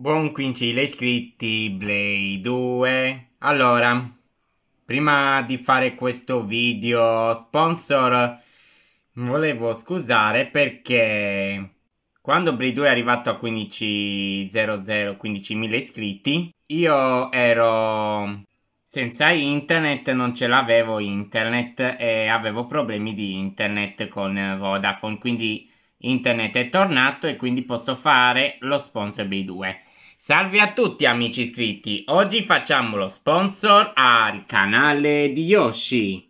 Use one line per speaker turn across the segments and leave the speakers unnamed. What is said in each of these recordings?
Buon quincile iscritti, Blay 2. Allora, prima di fare questo video sponsor, volevo scusare perché quando Blay 2 è arrivato a 15.00, 15.000 iscritti, io ero senza internet, non ce l'avevo internet e avevo problemi di internet con Vodafone, quindi internet è tornato e quindi posso fare lo sponsor B2. Salve a tutti amici iscritti, oggi facciamo lo sponsor al canale di Yoshi,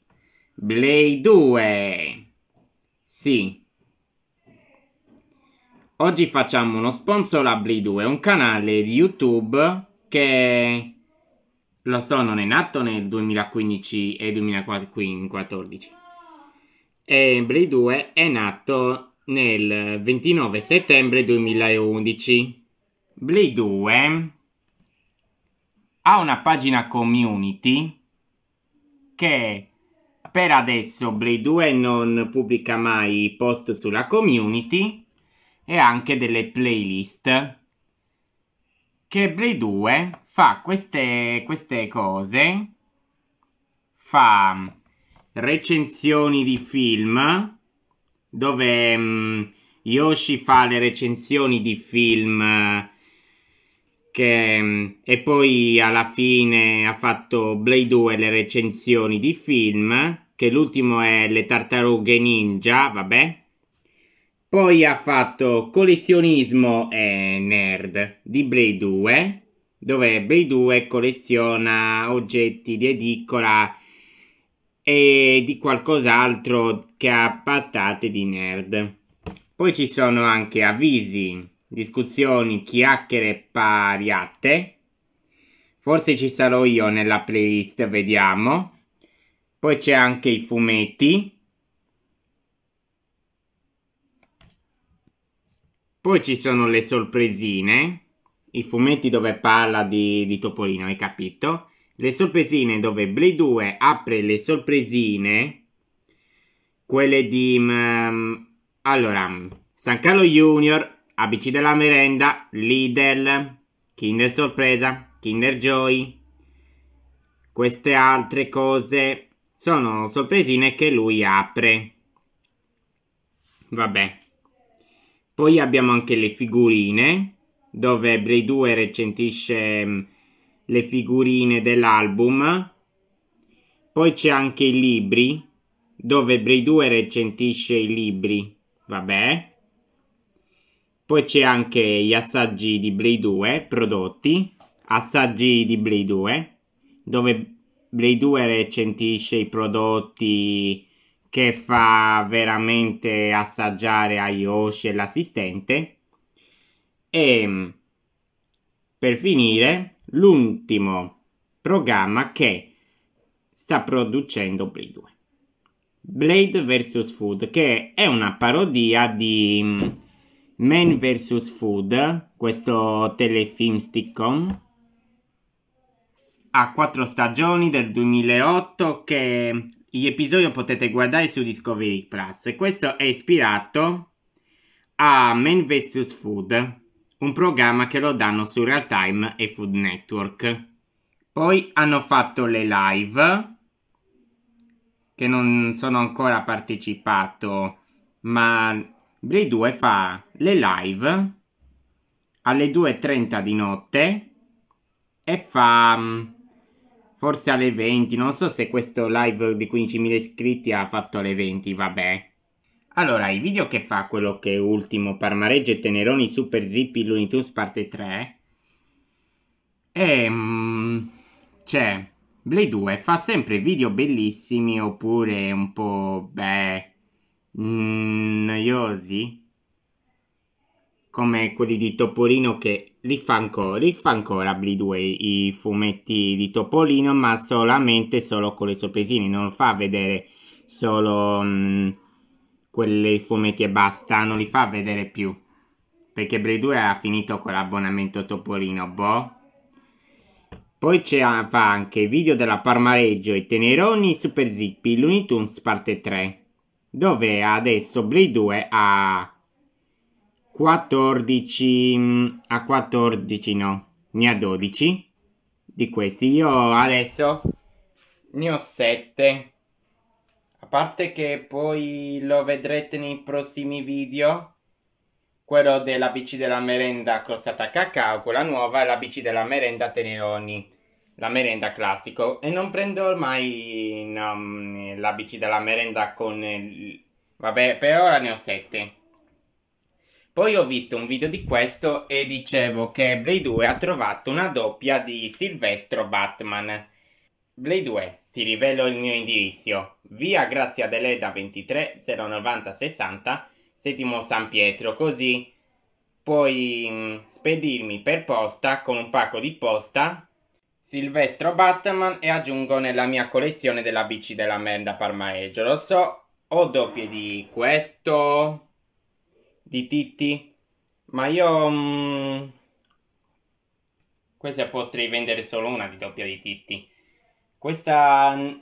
Blade 2. Sì. Oggi facciamo uno sponsor a Blade 2, un canale di YouTube che lo so, non è nato nel 2015 e 2014. E Blade 2 è nato nel 29 settembre 2011. Blade 2 ha una pagina community che per adesso Blade 2 non pubblica mai post sulla community e anche delle playlist che Blade 2 fa queste, queste cose fa mm, recensioni di film dove mh, mm, Yoshi fa le recensioni di film che, mm, e poi alla fine ha fatto Blade 2 le recensioni di film, che l'ultimo è Le tartarughe ninja, vabbè. Poi ha fatto Collezionismo e Nerd di Blade 2, dove Blade 2 colleziona oggetti di edicola e di qualcos'altro che ha patate di nerd. Poi ci sono anche avvisi discussioni, chiacchiere pariate. Forse ci sarò io nella playlist, vediamo. Poi c'è anche i fumetti. Poi ci sono le sorpresine. I fumetti dove parla di, di Topolino, hai capito? Le sorpresine dove Blade 2 apre le sorpresine. Quelle di... Um, allora, San Carlo Junior, ABC della merenda, Lidl, Kinder Sorpresa, Kinder Joy. Queste altre cose sono sorpresine che lui apre. Vabbè. Poi abbiamo anche le figurine, dove Bray 2 recentisce mm, le figurine dell'album. Poi c'è anche i libri, dove Bray 2 recentisce i libri. Vabbè. Poi c'è anche gli assaggi di Blade 2 prodotti, assaggi di Blade 2, dove Blade 2 recentisce i prodotti che fa veramente assaggiare a Yoshi e l'assistente. E mm, per finire, l'ultimo programma che sta producendo Blade 2. Blade vs. Food, che è una parodia di mm, Man vs. Food, questo telefilm stick-on, ha quattro stagioni del 2008 che gli episodi potete guardare su Discovery Plus. Questo è ispirato a Man vs. Food, un programma che lo danno su Real Time e Food Network. Poi hanno fatto le live, che non sono ancora partecipato, ma Play 2 fa le live alle 2.30 di notte e fa mm, forse alle 20. Non so se questo live di 15.000 iscritti ha fatto alle 20, vabbè. Allora, i video che fa quello che è ultimo, Parmareggio e Teneroni, Super Zippy, Looney Tunes parte 3. E... Mh, mm, c'è... Blade 2 fa sempre video bellissimi oppure un po'... beh Mm, noiosi come quelli di Topolino che li fa ancora, li fa ancora Bleedway i fumetti di Topolino ma solamente solo con le sopesine, non fa vedere solo mm, quei fumetti e basta, non li fa vedere più perché Bleedway ha finito con l'abbonamento Topolino, boh poi c'è anche il video della Parmareggio, e Teneroni, Super Zippy, Looney Tunes parte 3 dove adesso Bri2 a 14 a 14 no, ne ha 12 di questi. Io adesso ne ho 7. A parte che poi lo vedrete nei prossimi video. Quello della bici della merenda crossata a cacao, quella nuova, e la bici della merenda teneroni la merenda classico e non prendo ormai no, mm, la bici della merenda con... Il... Vabbè, per ora ne ho sette Poi ho visto un video di questo e dicevo che Blade 2 ha trovato una doppia di Silvestro Batman. Blade 2, ti rivelo il mio indirizzo. Via Grazia Deleda 23 090 60, settimo San Pietro, così puoi mh, mm, spedirmi per posta con un pacco di posta Silvestro Batman e aggiungo nella mia collezione della bici della merda Parmareggio. Lo so, ho doppie di questo, di Titti, ma io... Mh, mm, questa potrei vendere solo una di doppia di Titti. Questa... Mm,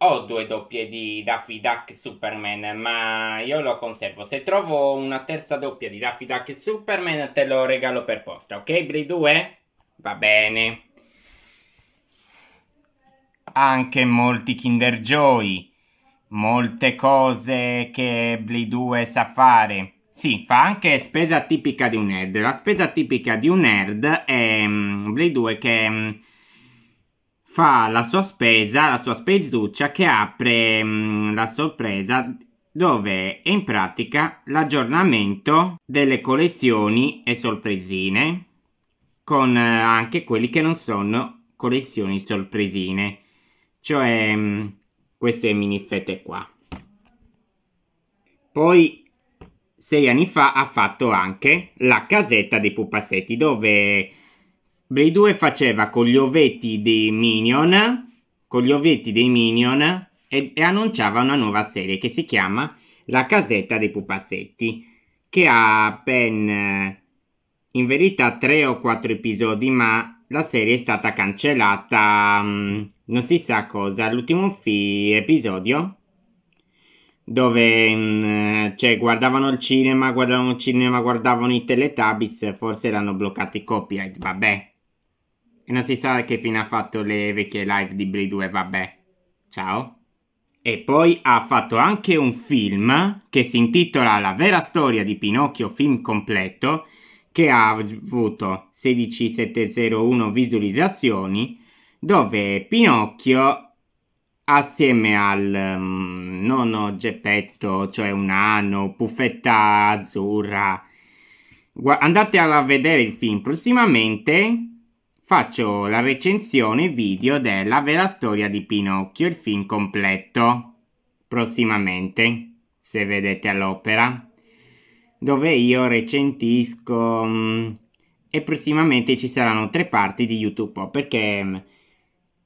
ho due doppie di Daffy Duck Superman, ma io lo conservo. Se trovo una terza doppia di Daffy Duck Superman, te lo regalo per posta, ok, Bri 2? Va bene anche molti Kinder Joy, molte cose che Blee 2 sa fare. Sì, fa anche spesa tipica di un nerd. La spesa tipica di un nerd è um, Blade 2 che mm, fa la sua spesa, la sua spesuccia che apre mm, la sorpresa dove è in pratica l'aggiornamento delle collezioni e sorpresine con eh, anche quelli che non sono collezioni sorpresine cioè mm, queste mini fette qua. Poi sei anni fa ha fatto anche la casetta dei pupazzetti dove Blade 2 faceva con gli ovetti dei Minion con gli ovetti dei Minion e, e, annunciava una nuova serie che si chiama La casetta dei pupazzetti che ha ben eh, in verità tre o quattro episodi ma la serie è stata cancellata, mm, non si sa cosa, L'ultimo fi- episodio dove mm, cioè, guardavano il cinema, guardavano il cinema, guardavano i Teletubbies, forse l'hanno bloccato i copyright, vabbè. E non si sa che fine ha fatto le vecchie live di Brie 2, vabbè. Ciao. E poi ha fatto anche un film che si intitola La vera storia di Pinocchio, film completo, che ha avuto 16701 visualizzazioni, dove Pinocchio assieme al um, nonno Geppetto, cioè un anno, Puffetta Azzurra. Gua- andate a vedere il film prossimamente. Faccio la recensione video della vera storia di Pinocchio, il film completo. Prossimamente, se vedete all'opera dove io recentisco mh, mm, e prossimamente ci saranno tre parti di YouTube Pop perché mh, mm,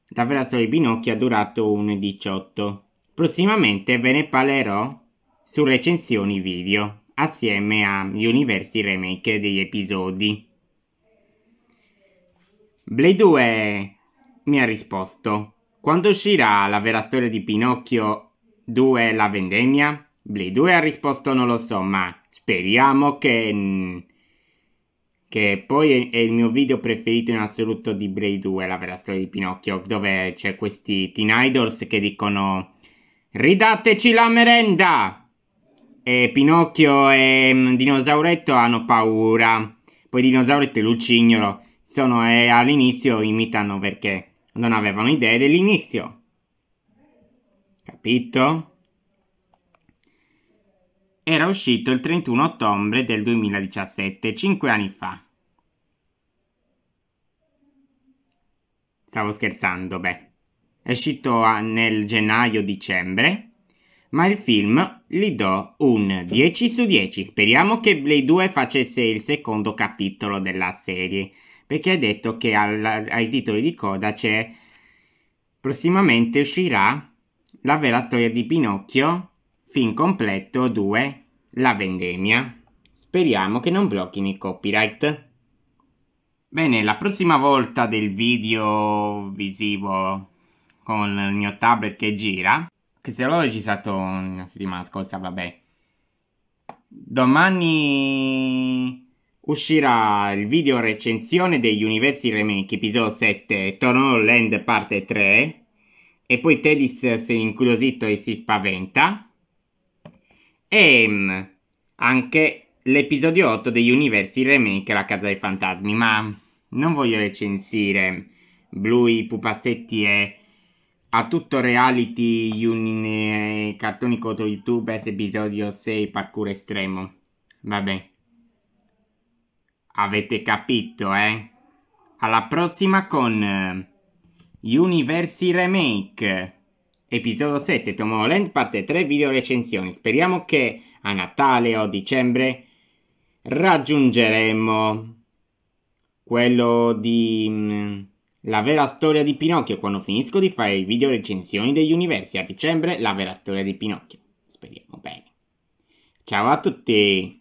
davvero solo i binocchi ha durato 1,18. Prossimamente ve ne parlerò su recensioni video assieme agli universi remake degli episodi. Blade 2 mi ha risposto: Quando uscirà la vera storia di Pinocchio 2 La vendemmia? Blade ha risposto non lo so, ma speriamo che... Che poi è, il mio video preferito in assoluto di Blade 2, la vera storia di Pinocchio, dove c'è questi teen idols che dicono Ridateci la merenda! E Pinocchio e mm, Dinosauretto hanno paura. Poi Dinosauretto e Lucignolo sono eh, all'inizio imitano perché non avevano idee dell'inizio. Capito? era uscito il 31 ottobre del 2017, 5 anni fa. Stavo scherzando, beh. È uscito nel gennaio-dicembre, ma il film gli do un 10 su 10. Speriamo che Blade 2 facesse il secondo capitolo della serie, perché è detto che al, ai titoli di coda c'è prossimamente uscirà la vera storia di Pinocchio fin completo 2. La vendemmia. Speriamo che non blocchino i copyright. Bene, la prossima volta del video visivo con il mio tablet che gira, che se l'ho registrato la settimana scorsa, vabbè. Domani uscirà il video recensione degli Universi Remake, episodio 7, Tornado Land parte 3, e poi Tedis si è incuriosito e si spaventa e ehm, anche l'episodio 8 degli universi remake La casa dei fantasmi, ma non voglio recensire Bluey, Pupassetti e a tutto reality un, cartoni contro YouTube, episodio 6 parkour estremo. Vabbè. Avete capito, eh? Alla prossima con eh, Universi Remake. Episodio 7 Tomorrowland parte 3 video recensioni. Speriamo che a Natale o dicembre raggiungeremo quello di mm, la vera storia di Pinocchio quando finisco di fare i video recensioni degli universi a dicembre la vera storia di Pinocchio. Speriamo bene. Ciao a tutti.